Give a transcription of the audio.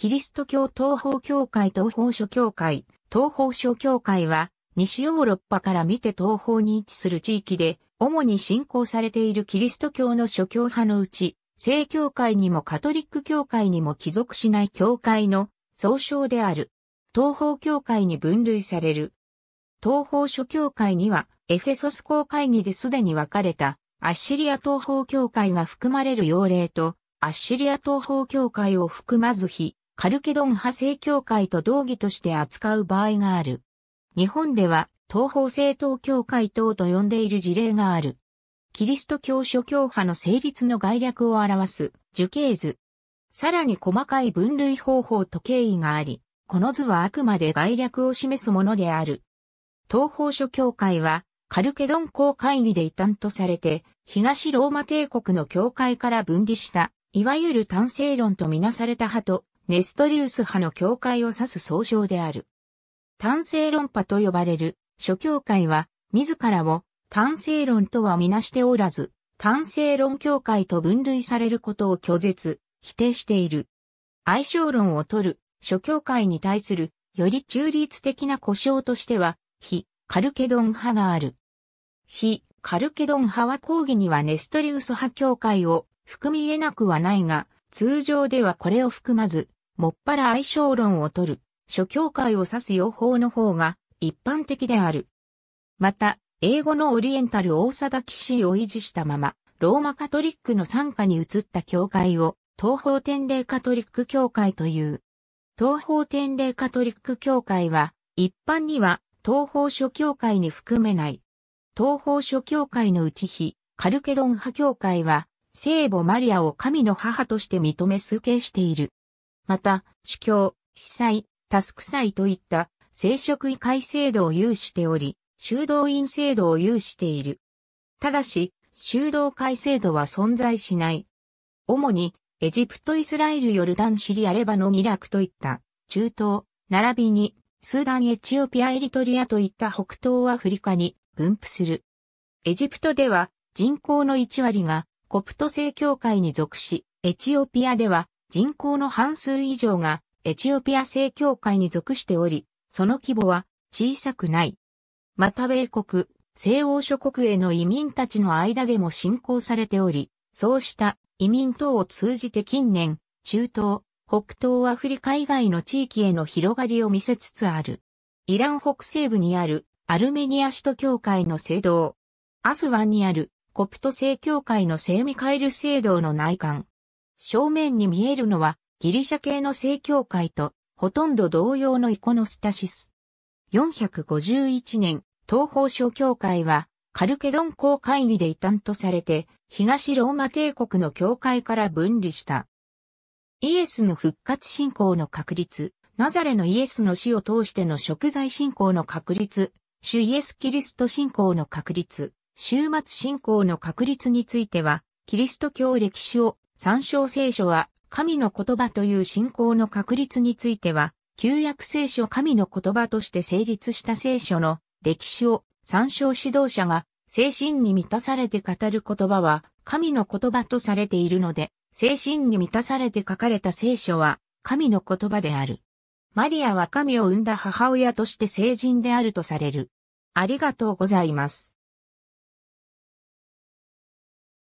キリスト教東方教会東方諸教会、東方諸教会は、西ヨーロッパから見て東方に位置する地域で、主に信仰されているキリスト教の諸教派のうち、正教会にもカトリック教会にも帰属しない教会の総称である。東方教会に分類される。東方諸教会には、エフェソス公会議ですでに分かれた、アッシリア東方教会が含まれる要例と、アッシリア東方教会を含まず非、カルケドン派正教会と同義として扱う場合がある。日本では、東方正統教会等と呼んでいる事例がある。キリスト教諸教派の成立の概略を表す樹形図。さらに細かい分類方法と経緯があり、この図はあくまで概略を示すものである。東方諸教会は、カルケドン公会議で異端とされて、東ローマ帝国の教会から分離した、いわゆる単性論とみなされた派とネストリウス派の教会を指す総称である。単性論派と呼ばれる諸教会は自らを単性論とはみなしておらず、単性論教会と分類されることを拒絶、否定している。相性論を取る諸教会に対するより中立的な故障としては、非カルケドン派がある。非カルケドン派は抗議にはネストリウス派教会を含み得なくはないが、通常ではこれを含まず、もっぱら相性論を取る、諸教会を指す用法の方が一般的である。また、英語のオリエンタル大貞騎士を維持したまま、ローマカトリックの参加に移った教会を、東方天霊カトリック教会という。東方天霊カトリック教会は、一般には東方諸教会に含めない。東方諸教会のうち非、カルケドン派教会は、聖母マリアを神の母として認め崇敬している。また、主教、被災、タスク祭といった聖職位会制度を有しており、修道院制度を有している。ただし、修道会制度は存在しない。主に、エジプト、イスラエル、ヨルダン、シリア、レバノン、イラクといった中東、並びに、スーダン、エチオピア、エリトリアといった北東アフリカに分布する。エジプトでは人口の1割がコプト正教会に属し、エチオピアでは人口の半数以上がエチオピア正教会に属しており、その規模は小さくない。また米国、西欧諸国への移民たちの間でも信仰されており、そうした移民等を通じて近年、中東、北東アフリカ以外の地域への広がりを見せつつある。イラン北西部にあるアルメニア首都教会の聖堂、アスワンにあるコプト正教会の聖ミカエル聖堂の内観。正面に見えるのはギリシャ系の聖教会とほとんど同様のイコノスタシス。451年、東方小教会はカルケドン公会議で異端とされて東ローマ帝国の教会から分離した。イエスの復活信仰の確立、ナザレのイエスの死を通しての食材信仰の確立、主イエスキリスト信仰の確立。終末信仰の確立については、キリスト教歴史を参照聖書は、神の言葉という信仰の確立については、旧約聖書神の言葉として成立した聖書の歴史を参照指導者が精神に満たされて語る言葉は神の言葉とされているので、精神に満たされて書かれた聖書は神の言葉である。マリアは神を生んだ母親として聖人であるとされる。ありがとうございます。